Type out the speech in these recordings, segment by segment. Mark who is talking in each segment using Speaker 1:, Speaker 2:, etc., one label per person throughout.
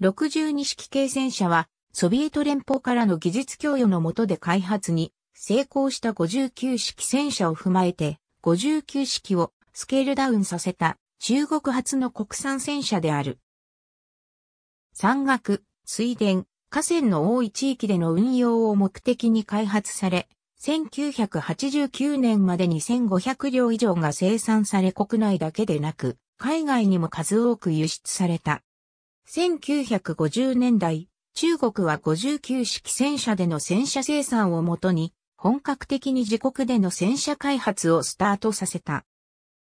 Speaker 1: 62式系戦車は、ソビエト連邦からの技術供与の下で開発に成功した59式戦車を踏まえて、59式をスケールダウンさせた中国初の国産戦車である。山岳、水田、河川の多い地域での運用を目的に開発され、1989年までに1500両以上が生産され国内だけでなく、海外にも数多く輸出された。1950年代、中国は59式戦車での戦車生産をもとに、本格的に自国での戦車開発をスタートさせた。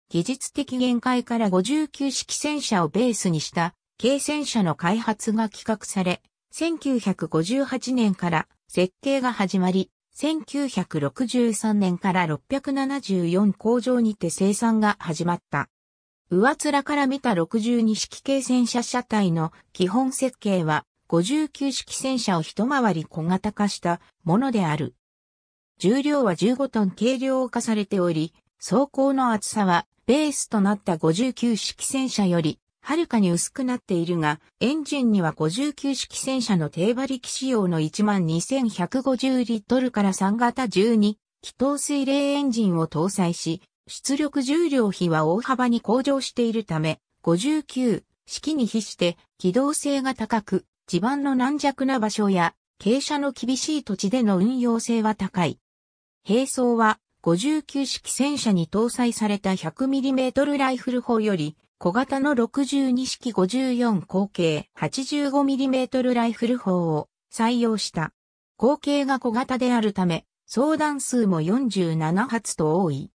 Speaker 1: 技術的限界から59式戦車をベースにした、軽戦車の開発が企画され、1958年から設計が始まり、1963年から674工場にて生産が始まった。上面から見た62式系戦車車体の基本設計は59式戦車を一回り小型化したものである。重量は15トン軽量化されており、装甲の厚さはベースとなった59式戦車よりはるかに薄くなっているが、エンジンには59式戦車の低馬力仕様の12150リットルから3型12気筒水冷エンジンを搭載し、出力重量比は大幅に向上しているため、59式に比して機動性が高く、地盤の軟弱な場所や傾斜の厳しい土地での運用性は高い。並走は59式戦車に搭載された 100mm ライフル砲より小型の62式54口径 85mm ライフル砲を採用した。口径が小型であるため、相談数も47発と多い。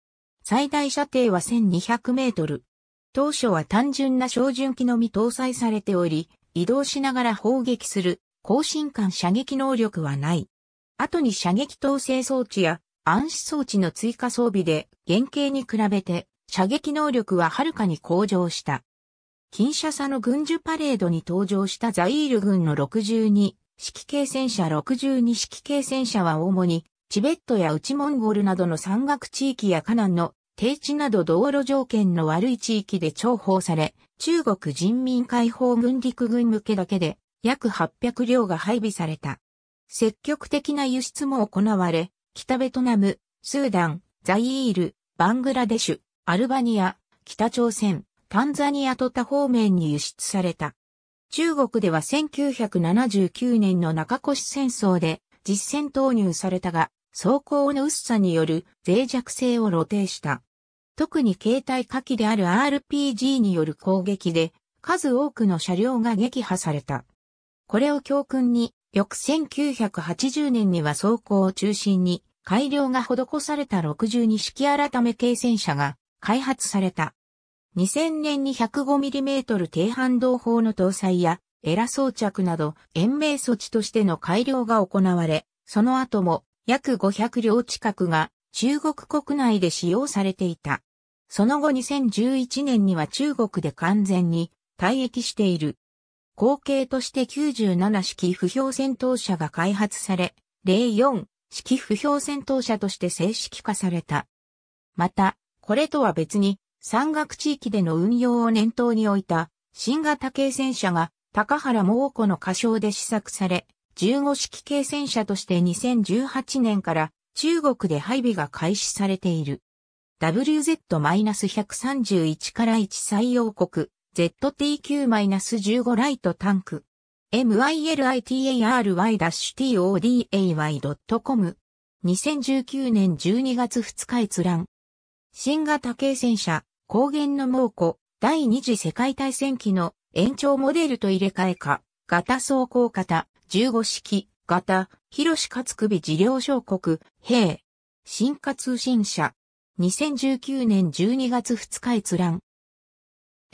Speaker 1: 最大射程は1200メートル。当初は単純な照準機のみ搭載されており、移動しながら砲撃する更新管射撃能力はない。後に射撃統制装置や暗視装置の追加装備で原型に比べて射撃能力ははるかに向上した。金射差の軍需パレードに登場したザイール軍の62式系戦車62式系戦車は主にチベットや内モンゴルなどの山岳地域やカナンの低地など道路条件の悪い地域で重宝され、中国人民解放軍陸軍向けだけで約800両が配備された。積極的な輸出も行われ、北ベトナム、スーダン、ザイール、バングラデシュ、アルバニア、北朝鮮、タンザニアと他方面に輸出された。中国では1979年の中越戦争で実戦投入されたが、装甲の薄さによる脆弱性を露呈した。特に携帯火器である RPG による攻撃で、数多くの車両が撃破された。これを教訓に、翌1980年には走行を中心に改良が施された62式改め軽戦車が開発された。2000年に 105mm 低反動砲の搭載やエラ装着など延命措置としての改良が行われ、その後も約500両近くが中国国内で使用されていた。その後2011年には中国で完全に退役している。後継として97式不評戦闘車が開発され、04式不評戦闘車として正式化された。また、これとは別に、山岳地域での運用を念頭に置いた新型軽戦車が高原猛子の歌唱で試作され、15式軽戦車として2018年から中国で配備が開始されている。WZ-131 から1採用国、ZTQ-15 ライトタンク。military-today.com 2019年12月2日閲覧。新型軽戦車、高原の猛虎、第二次世界大戦期の延長モデルと入れ替えか、型装甲型、15式、型、広し勝首治療小国、兵。進化通信社、2019年12月2日閲覧。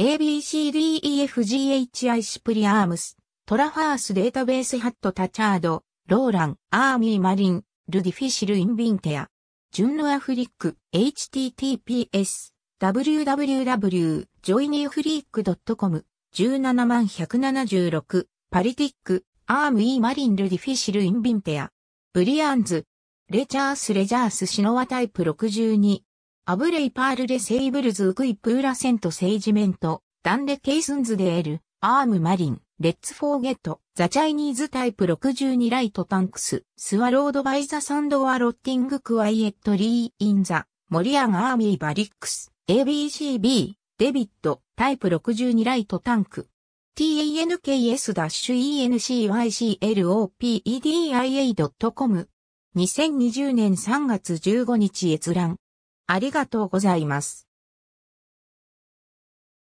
Speaker 1: ABCDEFGHI c プリアームス、トラファースデータベースハットタチャード、ローラン、アーミーマリン、ルディフィシルインビンテア、ジュンヌアフリック、https、www、ジョイニーフリック .com、17万176、パリティック、アーミーマリンルディフィシルインビンテア、ブリアンズ、レチャースレジャースシノワタイプ62、アブレイパールレセイブルズウクイプーラセントセイジメント、ダンレケイスンズデール、アームマリン、レッツフォーゲット、ザチャイニーズタイプ62ライトタンクス、スワロードバイザサンドワロッティングクワイエットリーインザ、モリアンアーミーバリックス、ABCB、デビット、タイプ62ライトタンク。tanks-enyclopediia.com c 2020年3月15日閲覧ありがとうございます。